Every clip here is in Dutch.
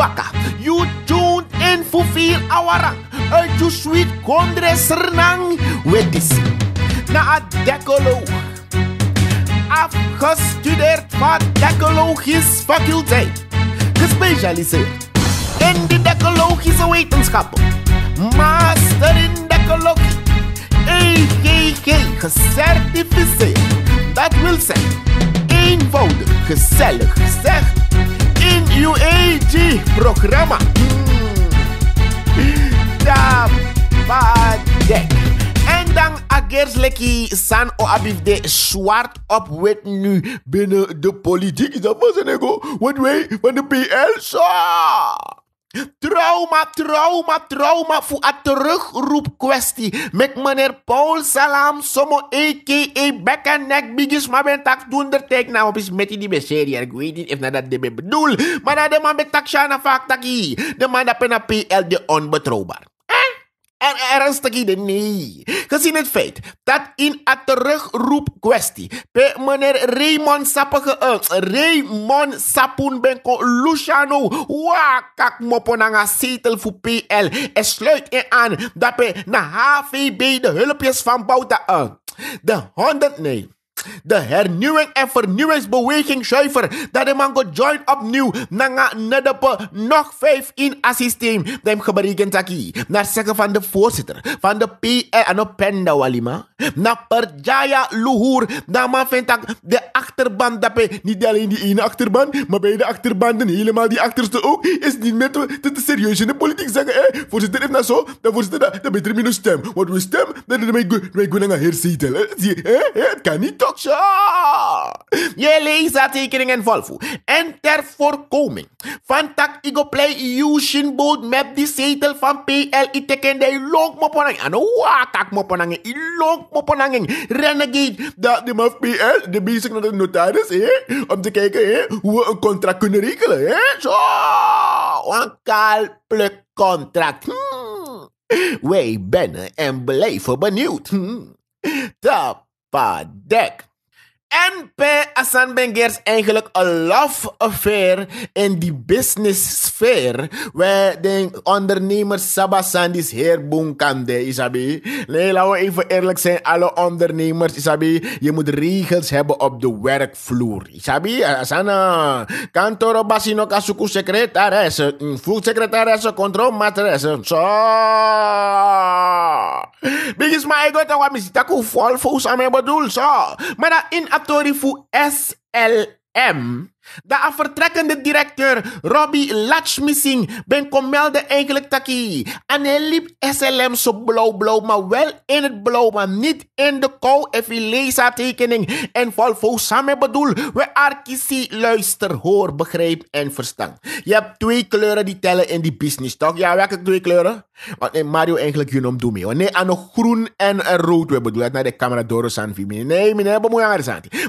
U You tuned in for vier awarang. Uit sweet kondre sernang. With this. Na a decolo. Afgestudeerd van decologische faculteit. Gespecialiseerd in de decologische wetenschappen. Master in decologie. EGG gecertificeerd. Dat wil zeggen, eenvoudig, gezellig, gezegd NUAG programa. Hmm. Dapadek. En dan Agerslikkie San de zwart op wit nu binnen de politiek. Is dat was een ego? Wat wij van de PL? Zo! Trauma, trauma, trauma voor een terugroep kwestie. Met meneer Paul Salam, somo a.k.a. back and neck biggies, maar ben tak doen der tek na nou, op is met die beserie. Ik weet niet of dat de bedoel, maar dat de man met tak shana vaak taki. De man dat pen PL de onbetrouwbaar en ernstiger dan nee. Gezien het feit dat in het terugroep kwestie bij meneer Raymond Sappige, uh, Raymond Sapun Benko Luciano, wakak moponanga zetel voor PL. En sluit je aan dat bij na HVB de hulpjes van Bouta, uh, de 100 nee. De hernieuwing en vernieuwingsbeweging zuiver. Dat de man join opnieuw. Nanga nedepe nog vijf in assisteem. Dem Dat taki. Naar zeggen van de voorzitter. Van de PR en penda walima. Na perjaya luhur. Dat man vindt dat de achterban. Dat niet alleen die ene achterban. Maar bij de achterbanden helemaal die achterste ook. Is niet meer te, te, te serieus in de politiek zeggen. Eh? Voorzitter heeft dat zo. Dan voorzitter dat, dat beter minus stem. wat we stem. Dat is mijn hersetel. Zie je? Het kan niet toch? också! Jag En ter voorkoming Enter tak ik op play ushin boot met de zetel van PL Ik teken de long moponang. Ano wakak moponang. I long moponang. Renegade. Dat de maf PL, de bezig naar de notaris, eh? Om te kijken, eh? Hoe we een contract kunnen regelen, eh? Zo! Een kalplek contract. Hmm. Wij bennen en blijven benieuwd. Hmm. Top. by deck. En bij Hassan Bengers eigenlijk een love affair in die business sfeer. Waar de ondernemer Sabasandis heerboom kan, de, Isabi. Nee, laten we even eerlijk zijn. Alle ondernemers, Isabi. Je moet regels hebben op de werkvloer. Isabi, Asana. Eh, Kantoro basino kasuku secretaris. full mm, secretaris, controlmatres. Zo. Bigis maar ik weet wat ik vol voor bedoel. Zo. Maar in Catorifu SLM De vertrekkende directeur Robbie Latchmissing ben kon melden eigenlijk taki. En hij liep SLM zo blauw blauw, maar wel in het blauw, maar niet in de kou leza tekening. En vol samen bedoel, we arkisi luister, hoor, begrijp en verstaan. Je hebt twee kleuren die tellen in die business, toch? Ja, welke twee kleuren? Want nee Mario eigenlijk, je noemt doe mee. Nee, aan nog groen en rood, we bedoelen. Naar de camera door, San Nee, meneer, bemoei aan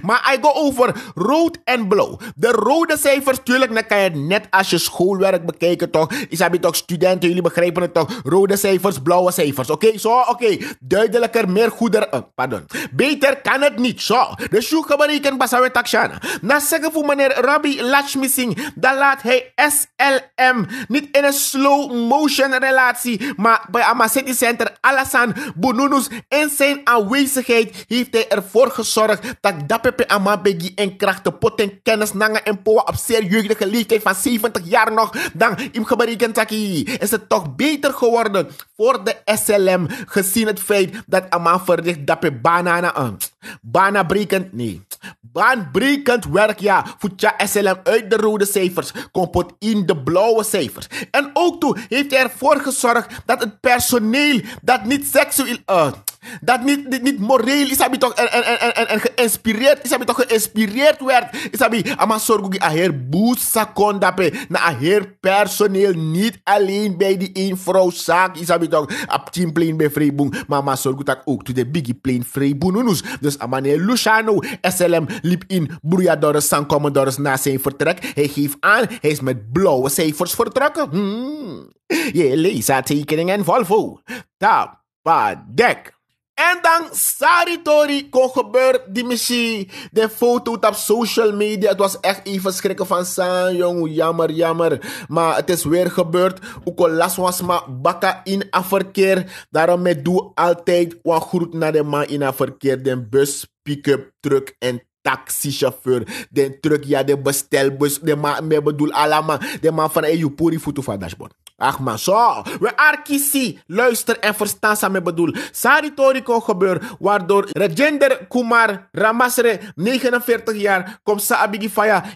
Maar I go over rood en blauw. De rode cijfers, tuurlijk, dan kan je het net als je schoolwerk bekijken, toch? Isabi, toch, studenten, jullie begrijpen het toch? Rode cijfers, blauwe cijfers, oké? Okay? Zo, oké. Okay. Duidelijker, meer goeder, eh, pardon. Beter kan het niet, zo. De passen basawe takshana. Na zeggen voor meneer Rabbi Lakshmi dan laat hij SLM niet in een slow motion relatie, maar bij Amacity Center Alassane Bununus in zijn aanwezigheid heeft hij ervoor gezorgd dat Dapepe Amabegi en krachten potent kennis en Poa op zeer jeugdige leeftijd van 70 jaar nog dan in Kentucky. Is het toch beter geworden voor de SLM gezien het feit dat Aman verricht dat banana eh, aan. Banabrekend, nee. Baanbrekend werk, ja. je SLM uit de rode cijfers. komt in de blauwe cijfers. En ook toe heeft hij ervoor gezorgd dat het personeel dat niet seksueel... Uh, dat niet, dit niet moreel isabi toch en, en, en, en, en geïnspireerd, isabi toch geïnspireerd werd. is hij ama sorgugi a heer boesa kondape. Na a personeel niet alleen bij die een vrouw zaak. is toch op team plane bij Vrijboen. Maar ama sorgu tak ook to de biggie plane Vrijboenunus. Dus amane Luciano SLM liep in Broeiadores San Commodores na zijn vertrek. Hij geeft aan, hij is met blauwe cijfers vertrokken. Hmm. Je leest haar tekeningen Volvo. Tap, dek. En dan Tori, kon gebeuren die missie. De foto op social media. Het was echt even schrikken van San, jong. Jammer, jammer. Maar het is weer gebeurd. Ook las was maar bakka in a verkeer. Daarom met doe altijd wat groet naar de man in a verkeer. De bus, pick-up, truck en taxichauffeur. De truck, ja, de bestelbus. De man, ik bedoel allemaal. De man van, hey, foto van dashboard. Ach maar zo. We arkisi. Luister en verstaan samen bedoel. Sari gebeurt. Waardoor Rajender Kumar Ramasre, 49 jaar. Komt Saabigi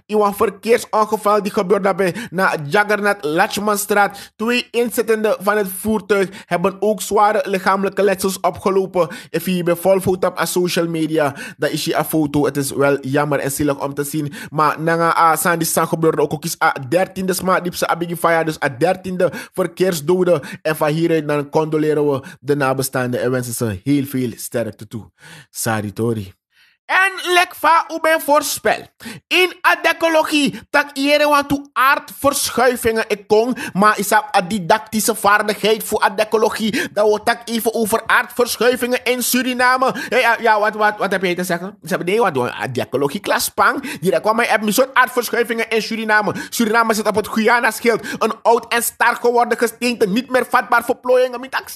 In een verkeersongeval die gebeurde bij Na Jaggernat Lachmanstraat. Twee inzittenden van het voertuig hebben ook zware lichamelijke letsels opgelopen. If je bij vol op social media. Daar is je een foto. Het is wel jammer en zielig om te zien. Maar na a ah, Sandi San gebeurde ook ook iets. A 13e smaak diep Saabigi Dus a ah, 13e verkeersdoden. En van hieruit dan condoleren we de nabestaanden en wensen ze heel veel sterkte toe. Saditori. En va u ben voorspel. In adekologie tak iedereen want to aardverschuivingen ik kon, maar is a didactische vaardigheid voor adekologie. Dat wordt tak even over aardverschuivingen in Suriname. Hey, ja, ja, wat, wat, wat heb jij te zeggen? Ze hebben nee, wat doen adekologie ah, klas pang. Direct kwam hebben soort aardverschuivingen in Suriname. Suriname zit op het Guyana schild, een oud en sterk geworden gesteente, niet meer vatbaar voor plooien. Mijn tak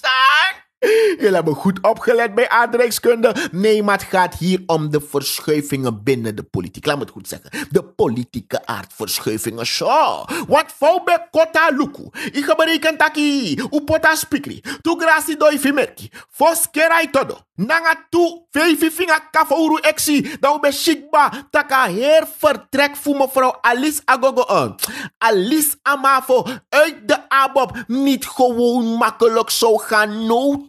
Jullie hebben goed opgelet bij aardrijkskunde. Nee, maar het gaat hier om de verschuivingen binnen de politiek. Laat me het goed zeggen. De politieke aardverschuivingen. Zo. Wat bij kota luku. Ik heb een taki. Upota spikri. Tu grasi doi fimerki. Fos kerai todo. Nanga tu veifi finga kafouru exi. Dan nou be shikba. Taka her vertrek voor mevrouw Alice Agogo -on. Eh, Alice Amafo uit de abob. Niet gewoon makkelijk zo gaan nood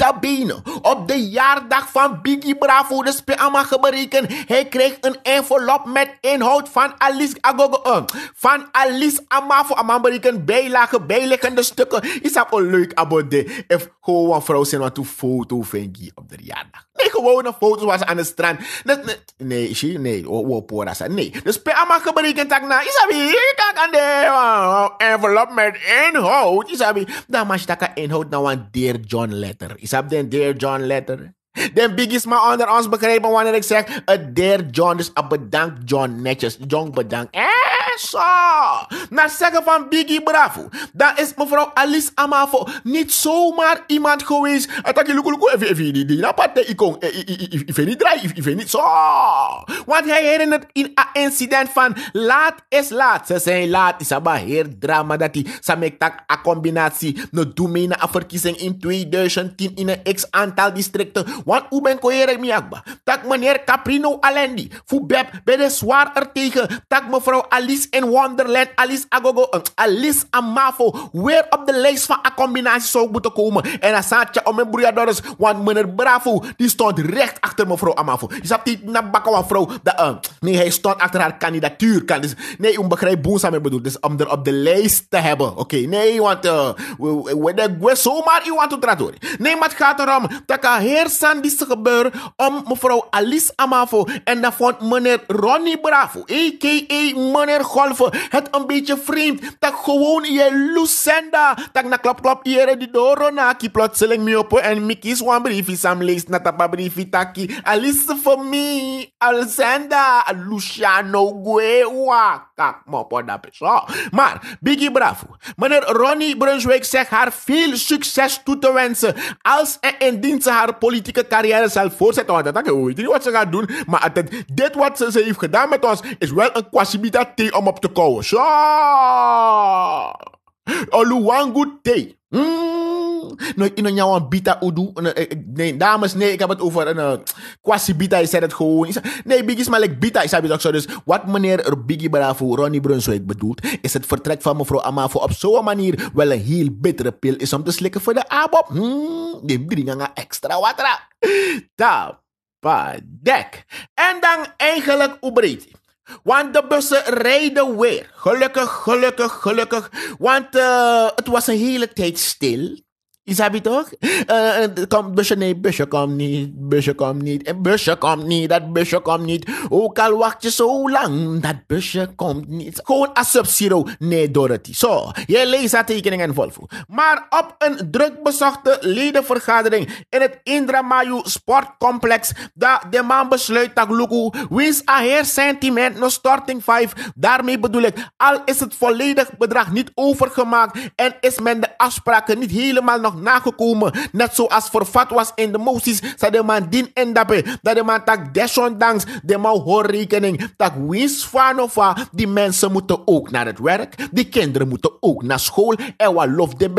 op de jaardag van Biggie Bravo de Speama gebreken. Hij kreeg een envelop met inhoud van Alice Agogo. Eh, van Alice Amafo Amambereken Bijlage, bijliggende stukken. Is dat een leuk abonnee? If gewoon vrouw zijn wat foto vindt op de jaardag. Gewoon gewone foto's was aan de strand. Dat, nee, she nee, opora sa. Nee. Dus per ama geberekend tak na, isabi, je aan de eh, envelop met inhoud, isabi. Dan maak je dat inhoud nou een Dear John letter. Isab een Dear John letter. Den biggest man maar onder ons begrepen wanneer ik zeg... het dear John, dus a bedankt John netjes. John bedankt. Eh, zo! Na zeggen van Biggie Bravo... dan is mevrouw Alice Amafo niet zomaar iemand geweest... dat je luku luku even die die aparte icon... even niet draai, even niet zo! Want hij herinnert in een incident van... laat is laat. Ze zijn laat. Is maar heel drama dat hij... samen tak een combinatie... no doe mee na verkiezing in 2010... in een x-aantal districten... Want u ben koere miagba. Tak meneer Caprino Alendi. Fu beb ben de zwaar er tegen. Tak mevrouw Alice in Wonderland. Alice Agogo. Alice Amafo. Weer op de lijst van een combinatie zou moeten komen. En dan zat je om mijn broeiadores. Want meneer Bravo die stond recht achter mevrouw Amafo. Je zat niet naar bakken van vrouw. De, nee, hij stond achter haar kandidatuur. Kan, dus, nee, u begrijpt boezem bedoeld. Dus om er op de lijst te hebben. Oké, okay, nee, want... Uh, we, we, we, we zomaar iemand te Nee, maar het gaat erom dat kan heersen kan is gebeurd om mevrouw Alice Amavo. En daarvan vond meneer Ronnie Bravo, a.k.a. meneer Golven, het een beetje vreemd. Dat gewoon je Lucenda. Dat na klap klap hier die door Ki plotseling me op en Mickey is one briefie. Sam leest na tapa briefie taki. Alice for me. Alzenda. Luciano Guewa. Kak mopo dat is. Maar Biggie Bravo. Meneer Ronnie Brunswick zegt haar veel succes toe te wensen. Als en indien ze haar politieke carrière zelf voorzetten. Want dat weet niet wat ze gaan doen. Maar dit wat ze, heeft gedaan met ons is wel een kwasibida thee om op te kouwen. Zo! Oluwangu thee. Mm. No, in een bita udu. Eh, eh, nee, dames, nee, ik heb het over een eh, quasi bita. Ik zei het gewoon. Nee, biggie is maar like bita. Ik zei het ook zo. Dus wat meneer Biggie Bravo, Ronnie Brunswijk bedoelt, is het vertrek van mevrouw Amafo op zo'n manier wel een heel bittere pil is om te slikken voor de abop. Hmm, die extra water. Ta, pa, dek. En dan eigenlijk Ubreed. Want de bussen rijden weer. Gelukkig, gelukkig, gelukkig. Want het was een hele tijd stil. Isabi toch? Komt eh, eh, kom, busje, nee, busje komt niet, busje komt niet, en busje komt niet, dat busje komt niet. Ook al wacht je zo lang, dat busje komt niet. Gewoon als sub-zero, nee Dorothy. Zo, jij leest haar tekening en Volvo. Maar op een drukbezochte ledenvergadering in het Indramayu Sportcomplex, dat de man besluit dat Luku, wins a her sentiment, no starting five. Daarmee bedoel ik, al is het volledig bedrag niet overgemaakt en is men de afspraken niet helemaal nog nog nagekomen. Net zoals vervat was in de moties, dat de man dien de pe, dat de man tak desondanks de man hoor rekening, tak wis van of die mensen moeten ook naar het werk, die kinderen moeten ook naar school. En wat lof de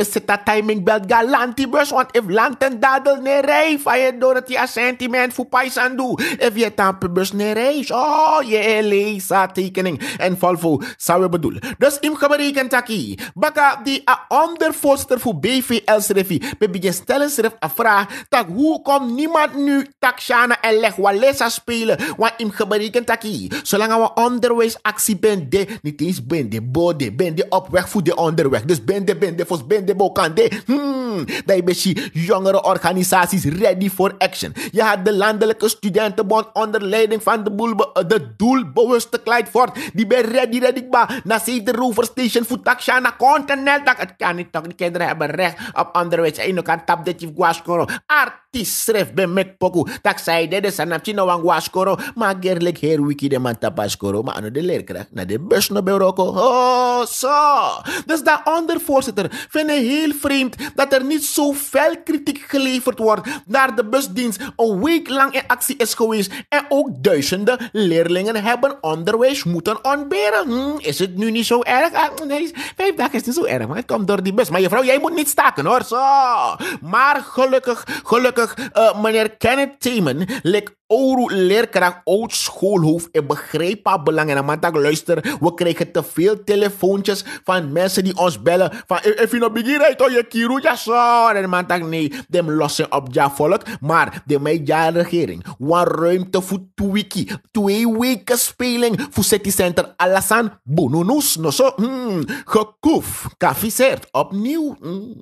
timing belt galantibus, want if land en dadel rij, va je door het ja sentiment voor paisan doe, if je bus ne rij, oh je leesa tekening en volvo zou je bedoelen. Dus im geberekend taki, baka die a eh, ander voor BVL's defi. Baby, je stellen schrift afvraag. Tak, hoe komt niemand nu tak Shana en leg walesa spelen? wat im gebruiken taki. Zolang we onderwijsactie ben de, niet eens ben de bode, ben de op weg voor de onderweg. Dus ben de, ben de, fos ben de bokande. Hmm, dat je jongere organisaties ready for action. Je had de landelijke studentenbond onder leiding van de, boel, de doelbewuste kleidfort Die ben ready, ready, ba. Na de Rover Station voor tak Shana continent. Het kan niet toch, die kinderen hebben recht op onderwijs. Andere En no kan tap dat je guascoro. Artist ben mek poku. Tak zei de de sanapchino wang guascoro. Maar gerlijk her wiki de man Maar aan de leerkracht. Na de bus no beroko. Oh, zo. Dus daaronder, voorzitter, vind ik heel vreemd dat er niet zo veel kritiek geleverd wordt. naar de busdienst een week lang in actie is geweest. En ook duizenden leerlingen hebben onderwijs moeten ontberen. Hm, is het nu niet zo erg? Ah, nee, vijf dagen is niet zo erg, maar het komt door die bus. Maar je vrouw, jij moet niet staken hoor. Zo. Ah, maar gelukkig, gelukkig, uh, meneer Kenneth Themen, lek oru leerkracht, oud schoolhoofd en begrepa belangen. Nou, maar luister, we kregen te veel telefoontjes van mensen die ons bellen. Van, eh, nou if je begin begint uit, je kiro, ja, zo. En man, dat nee, dem lossen op ja volk, maar de mij ja regering. wat ruimte voor twee wiki, twee weken speling voor City Center Alassane. Bononus, no zo, hmm, gekoef, kafiseerd, opnieuw. Hmm.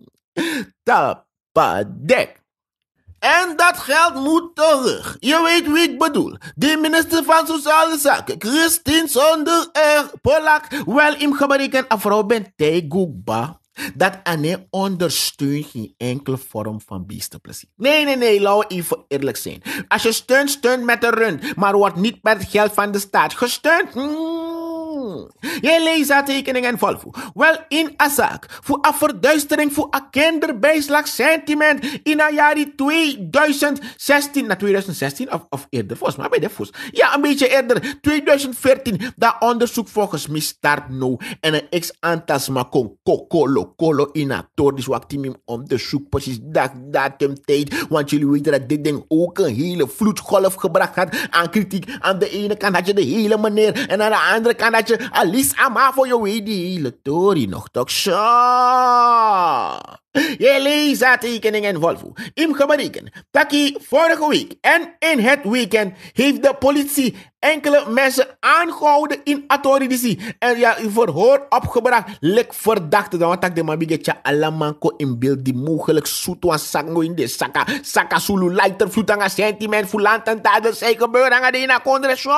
Tapadek. En dat geld moet terug. Je weet wie ik bedoel. De minister van Sociale Zaken, Christine Zonder er Polak, wel in gebreken vrouw bent Gugba. Dat Anne ondersteunt geen enkele vorm van biestenplezier. Nee, nee, nee, laten we even eerlijk zijn. Als je steunt, steunt met de rund, maar wordt niet met het geld van de staat gesteund. Hmm doen. Je leest tekeningen en volvo. Wel in a zaak. Voor a verduistering voor a kinderbijslag sentiment in a jaar 2016. Na 2016 of, of eerder, volgens mij bij de volgens. Ja, een beetje eerder. 2014. Dat onderzoek volgens mij start nou En een ex-antasma kon kokolo kolo in a tor. Dus wat ik onderzoek precies dat datum, tijd. Want jullie weten dat dit ding ook een hele vloedgolf gebracht had aan kritiek. Aan de ene kant had je de hele meneer. En aan de andere kant had je Alice Amavo, je weet die hele tori nog toch zo. Je Lisa-tekeningen Volvo. Im gebreken. Taki vorige week en in het weekend heeft de politie enkele mensen aangehouden in Atoridisi. En ja, verhoor opgebracht. Lek verdachte dan. Want de mabigetje ko in beeld die mogelijk zoet was sango in de saka. Saka sulu lighter vloetanga sentiment fulant en tadel zijn gebeuren aan de inakondresho.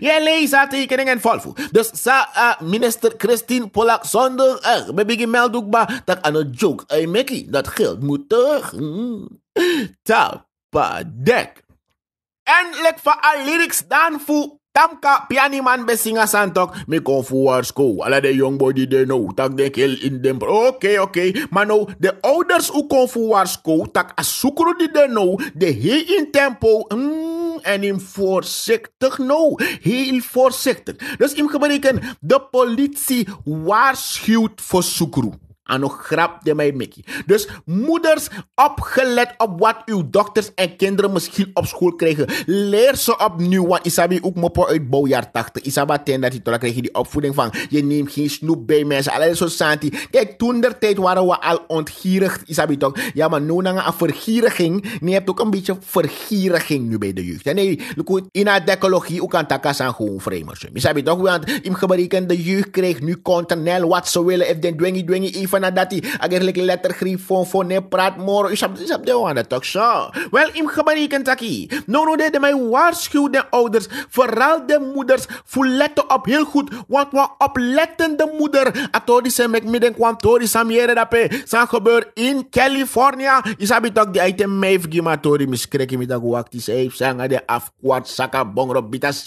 Je Lisa-tekeningen Volvo. Dus sa eh, minister Christine Polak zonder eh, Uh, Babigi meldukba dat aan een joke. Hey Mickey, dat geld moet terug. pa Tapadek. Eindelijk van al lyrics dan voor Tamka pianiman besinga santok mi kon forward school. Alla de young boy die de no tak de kill in dem. Oké oké. Okay. Maar nou de ouders u kon forward school tak asukuru die de no de he in tempo. Mm, en in voorzichtig nou. Heel voorzichtig. Dus im gebreken de politie waarschuwt voor sukru. En nog de mij Mickey. Dus moeders, opgelet op wat uw dochters en kinderen misschien op school krijgen. Leer ze opnieuw. Want Isabi ook moppen uit bouwjaar 80. Isabi ten dat hij kreeg je die opvoeding van. Je neemt geen snoep bij mensen. Alleen zo santi. Kijk, toen der tijd waren we al ontgierig. Isabi toch. Ja, maar nu na een vergieriging. Nee, je hebt ook een beetje vergieriging nu bij de jeugd. Nee, in de decologie ook aan takas aan gewoon framers. Isabi toch, want in gebreken de jeugd krijgt nu continent wat ze willen. If den dwingie dwingie even fana dati letter grief fon ne praat moro isab isab de wana toch zo wel im gebariken taki no no de mij waarschuw de ouders vooral de moeders voor letten op heel goed want wat oplettende moeder die se mek midden kwam tori samiere dape san gebeur in California isabi talk die item meef gimatori miskreki middag wakti seif sanga de afkwart saka bongro bitas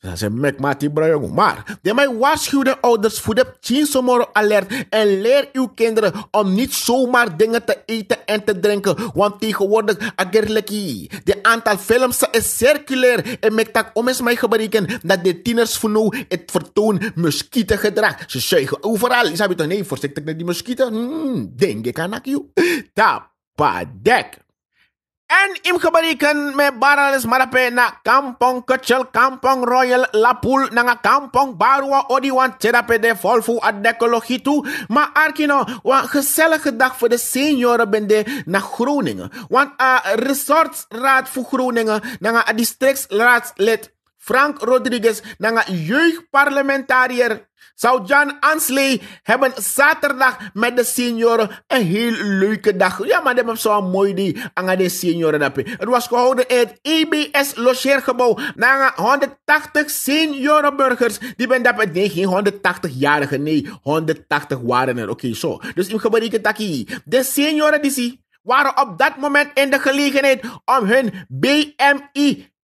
dan zei Mekmati Brajongo. Maar, de mij waarschuwde de ouders voor de Chinsomoro alert en leer uw kinderen om niet zomaar dingen te eten en te drinken. Want tegenwoordig, agerleki, de aantal films is circulair. En mek tak om is mij gebreken dat de tieners voor nu het vertoon muskieten gedrag. Ze zuigen overal. Is heb je toch nee, voorzichtig met die muskieten? Hmm, denk ik aan Tapa dek. En I'm kan me barales marape na kampong kecil, kampong royal lapul, nanga kampong barwa, odiwan terape de volvo adekologie toe. Maar arkino, een gezellige dag voor de senioren bende na Groningen. Want a eh, resortsraad voor Groningen, nanga districtsraadslid Frank Rodriguez, nga jeugdparlementariër zou John Ansley hebben zaterdag met de senioren een heel leuke dag. Ja, maar dat was zo'n mooi die aan de senioren. Het was gehouden in het EBS logeergebouw. Na 180 seniorenburgers. Die ben dat nee, geen 180-jarigen. Nee, 180 waren er. Oké, okay, zo. Dus in gebruik takie. De senioren die zie waren op dat moment in de gelegenheid om hun BMI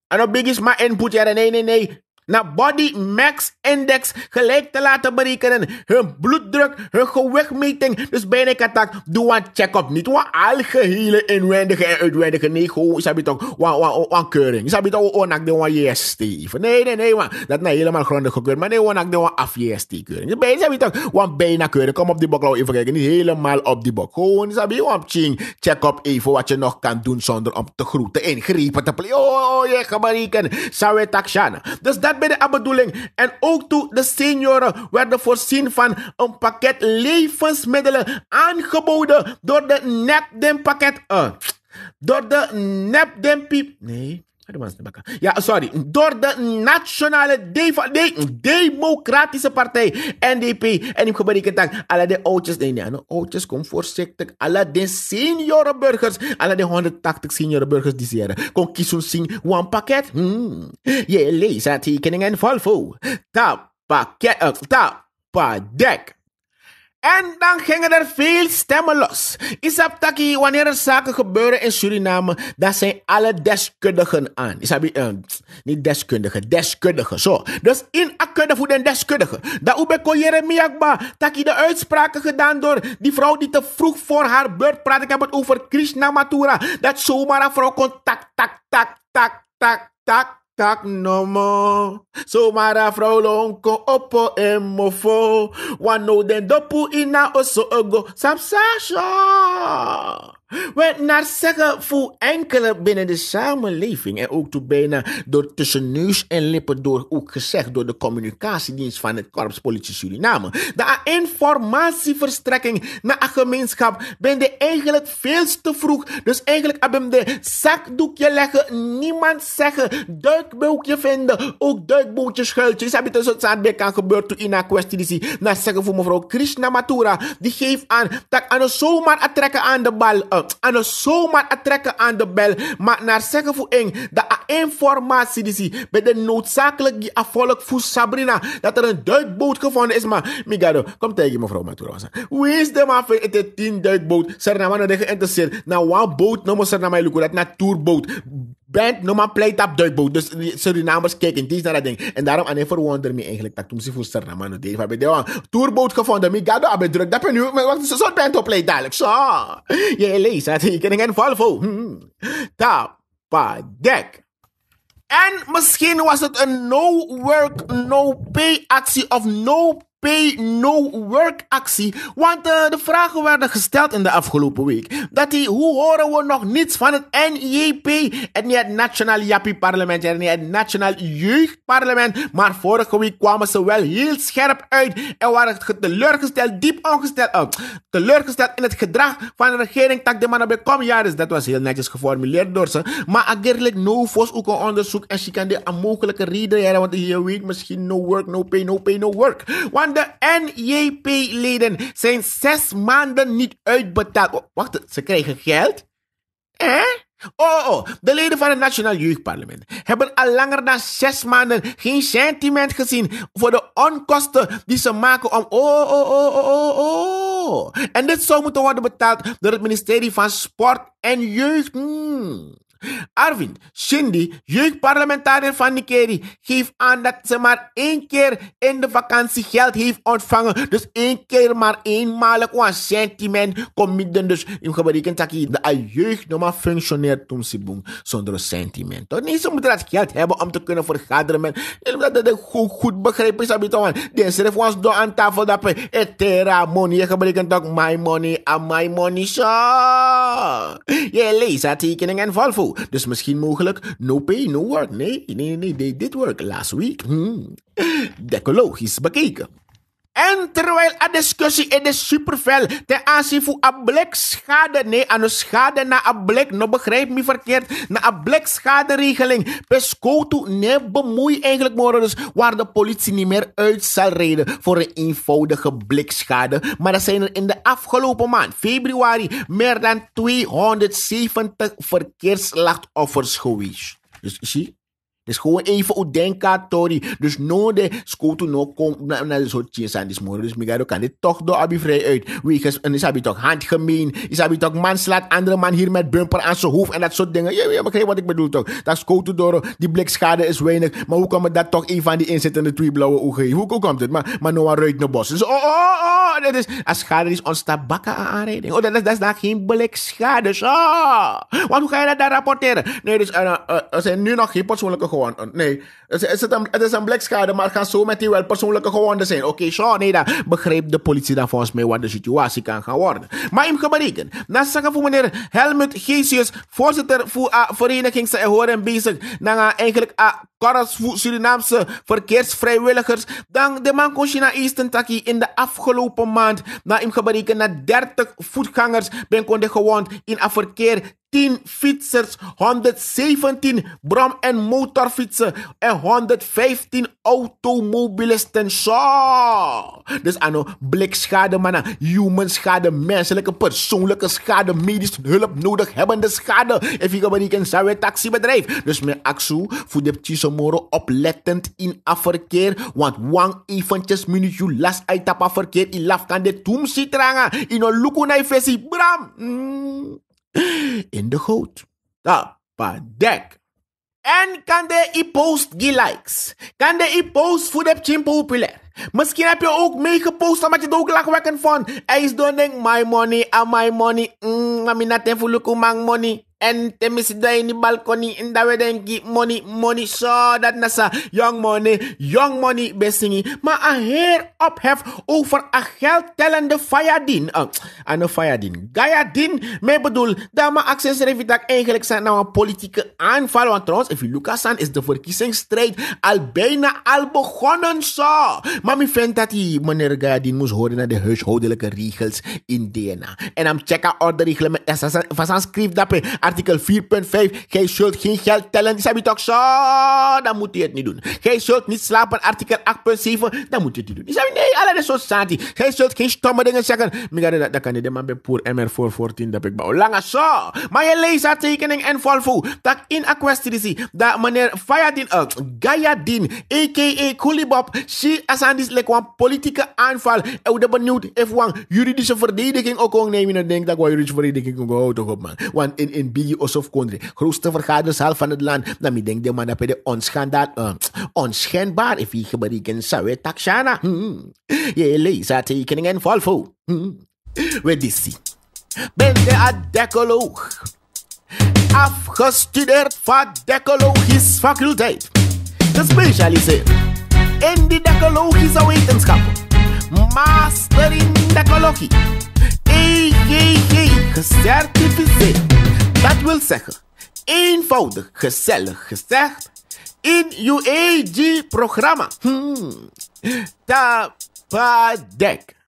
en op Biggies maar input. Ja, nee, nee, nee naar body max index gelijk te laten berekenen. Hun bloeddruk, hun gewichtmeting. Dus bijna attack, doe een check-up. Niet wat algehele inwendige en uitwendige. Nee, gewoon, je toch, wat keuring. Je toch, onak de wan JST. Nee, nee, nee, man. dat is helemaal grondig gekeurd. Maar nee, onak de wat af JST keuring. Je toch, wat bijna keuring. Kom op die bok, even kijken. Niet helemaal op die bok. Gewoon, je wan ching. Check-up even wat je nog kan doen zonder om te groeten, ingrepen te plegen. Oh, oh, oh je gebreken. Zou sorry, takshana, Dus dat bij de bedoeling. En ook toe de senioren werden voorzien van een pakket levensmiddelen aangeboden door de NEPDEM pakket. Eh, door de NEPDEM Nee. Ja, sorry. Door de Nationale de Democratische Partij, NDP. En ik heb een dan alle de oudjes. Nee, nee, de oudjes, kom voorzichtig. Alle de burgers Alle de 180 burgers die zeer. Kon kiezen zien, one pakket. Hmm. Je leest tekeningen en volvo Ta pakket, uh, ta padek. En dan gingen er veel stemmen los. Isab wanneer er zaken gebeuren in Suriname, daar zijn alle deskundigen aan. Isabi, uh, eh, niet deskundige? deskundigen, zo. Dus in akkunde voor de deskundige. Daar ubeko Jeremiakba, Taki de uitspraken gedaan door die vrouw die te vroeg voor haar beurt praat. Ik heb het over Krishna Matura. Dat zomaar een vrouw kon tak, tak, tak, tak, tak, tak, Tak no more. So mara frolon ko opo emofo. Wano den dopu ina oso ogo. sasha. Maar naar zeggen voor enkele binnen de samenleving en ook toen bijna door tussen neus en lippen door ook gezegd door de communicatiedienst van het Korps Politie Suriname. De informatieverstrekking naar een gemeenschap ben je eigenlijk veel te vroeg. Dus eigenlijk hebben de zakdoekje leggen, niemand zeggen, duikboekje vinden, ook duikboekje schuiltjes. Heb je dus het zaad kan gebeuren toen in een kwestie die zie. Naar zeggen voor mevrouw Krishna Matura, die geeft aan dat aan zomaar trekken aan de bal aan de zomaar aantrekken aan de bel. Maar naar zeggen voor één, Dat informatie die zie. Bij de noodzakelijk die afvolk voor Sabrina. Dat er een duikboot gevonden is. Maar Migado, kom tegen mevrouw Maturosa. Hoe is de man van het tien duikboot? Zijn namen geïnteresseerd. Na wat boot, noemen ze naar mij Dat naar tourboot bent no man pleit op duikboot. Dus Surinamers kijken die naar dat ding. En daarom aan wonder me eigenlijk dat toen ze voor Surinamers deed. Maar bij de tourboot gevonden, de gado abe druk. Dat ben nu, wacht, zo'n bent op pleit dadelijk. Zo. Je leest dat tekeningen Volvo. Hmm. Tapadek. En misschien was het een no-work, no-pay actie of no Pay No Work actie. Want eh, de vragen werden gesteld in de afgelopen week. Dat hij. hoe horen we nog niets van het NJP? En niet het Nationaal Jappie Parlement en niet het Nationaal Jeugdparlement. Maar vorige week kwamen ze wel heel scherp uit. En waren teleurgesteld, diep ongesteld, uh, teleurgesteld in het gedrag van de regering. Tak de mannen bij is, dus Dat was heel netjes geformuleerd door ze. Maar eigenlijk no fos ook een onderzoek. En ze kan de mogelijke reden, want je weet misschien no work, no pay, no pay, no work. Want de njp leden zijn zes maanden niet uitbetaald. Oh, wacht, ze krijgen geld? Eh? Oh, oh, de leden van het Nationaal Jeugdparlement hebben al langer dan zes maanden geen sentiment gezien voor de onkosten die ze maken om. Oh, oh, oh, oh, oh. oh en dit zou moeten worden betaald door het ministerie van Sport en Jeugd. Hmm. Arvind, Shindi, jeugdparlementariër van Nikeri, geeft aan dat ze maar één keer in de vakantie geld heeft ontvangen. Dus één keer maar eenmalig een sentiment committen. Dus in geberekend dat de jeugd nog maar functioneert toen ze boem zonder sentiment. Toch? Nee, ze moeten dat geld hebben om te kunnen vergaderen. Met, dat het goed, goed begrepen is, Abito. Man, deze heeft ons door aan tafel dat we etera money. Je ook my money, and ah, my money, zo. Je leest artikelen tekeningen vol Oh, dus misschien mogelijk no pay, no work. Nee, nee, nee, nee, dit work. Last week. Hmm. Decologisch bekeken. En terwijl a discussie in de supervel ten aanzien van a blikschade, nee, aan de schade na a blik, no begrijp me verkeerd, na a blikschaderegeling. pesco toe, nee, bemoei eigenlijk morgen dus waar de politie niet meer uit zal reden voor een eenvoudige blikschade. Maar dat zijn er in de afgelopen maand, februari, meer dan 270 verkeersslachtoffers geweest. Dus zie, dus gewoon even udenka tori. Dus no de skotu no kom naar de soort aan die smoren. Dus, dus Miguel kan dit toch door abi vrij uit. Wegens en is abi toch handgemeen. Is abi toch man slaat andere man hier met bumper aan zijn hoofd en dat soort dingen. Je, je begrijpt wat ik bedoel toch. Dat skotu door die blikschade is weinig. Maar hoe komt het dat toch een van die inzittende twee blauwe ogen Hoe, hoe komt het? Maar, maar Noah ruikt naar bos. Dus oh, oh, oh, oh. Dat is, als schade is ontstaat bakken aanrijding. Oh, dat, dat, dat is daar geen blikschade. Oh. Want hoe ga je dat dan rapporteren? Nee, dus eh, eh, eh, er zijn nu nog geen persoonlijke gewoon eh, Nee, het is, een, het is een blikschade, maar gaan zo met die wel persoonlijke gewonden zijn. Oké, okay, Sean, nee, dan begreep de politie dan volgens mij wat de situatie kan gaan worden. Maar in gebreken, na zeggen voor meneer Helmut Geesius, voorzitter van de eh, vereniging ze horen bezig. Dan eh, eigenlijk a korrels voor Surinaamse verkeersvrijwilligers. Dan de man kon China Eastern Taki in de afgelopen maand, na in gebreken, na 30 voetgangers ben kon gewond in een verkeer 10 fietsers, 117 bram- en motorfietsen en 115 automobilisten. Zo. Dus aan blikschade, mannen, human schade, menselijke, persoonlijke schade, medisch hulp nodig hebbende schade. If you go een sawe taxibedrijf. Dus mijn axu, voor de moro oplettend in afverkeer, want wang eventjes minuutje you last uit verkeer, in laf kan de toem zitten in een lukunai versie, bram. Mm in de goot. Tapadek. En kan de i post likes. Kan de i post voor de populair. Misschien heb je ook meegepost omdat je het ook lachwekkend van, Hij is donning my money, and ah, my money. Mmm, I'm not even looking my money. En them is in the balkonie and that way then money, money. So dat nasa young money, young money besingi. Maar een heer ophef over een geldtellende fayadin. aan uh, een fayadin. Gayadin, me bedoel, dat mijn access revitak eigenlijk zijn nou een politieke aanval. Want trouwens, if you look at is de verkiezingsstrijd al bijna al begonnen zo. So. Maar ik vind dat die meneer Gayadin moest horen naar de huishoudelijke regels in DNA. En I'm checken order regelen met SSN. Van zijn schrijf dat Artikel 4.5. Gij zult geen geld tellen. Die heb toch zo. Dan moet je het niet doen. Gij zult niet slapen. Artikel 8.7. Dan moet je het doen. Die zei nee, alle zo sati. Gij zult geen stomme dingen zeggen. Migade, dat kan niet. Maar bij poor MR414 dat ik bouw. Lange zo. Maar je leest haar tekening en volvo. Dat in een kwestie Dat meneer Fayadin, uh, Gayadin, a.k.a. Kulibop. She asandis een politieke aanval. En we benieuwd even juridische verdediging ook nemen. En denk dat we juridische verdediging ook op Man. Want in, in bili osof kondre. Grootste vergaderzaal van het land. Dan nou, denk de man je de onschandaal, eh, onschendbaar. If je gebruiken zou taxana. takshana. Je hmm, hmm. leest tekeningen volvo. Hmm. We disi. Ben de decoloog. Afgestudeerd van decologische faculteit. Gespecialiseerd in de decologische wetenschappen. Master in decologie. EGG gecertificeerd dat wil zeggen, eenvoudig, gezellig gezegd, in UAG-programma. Hmm. Tapadek.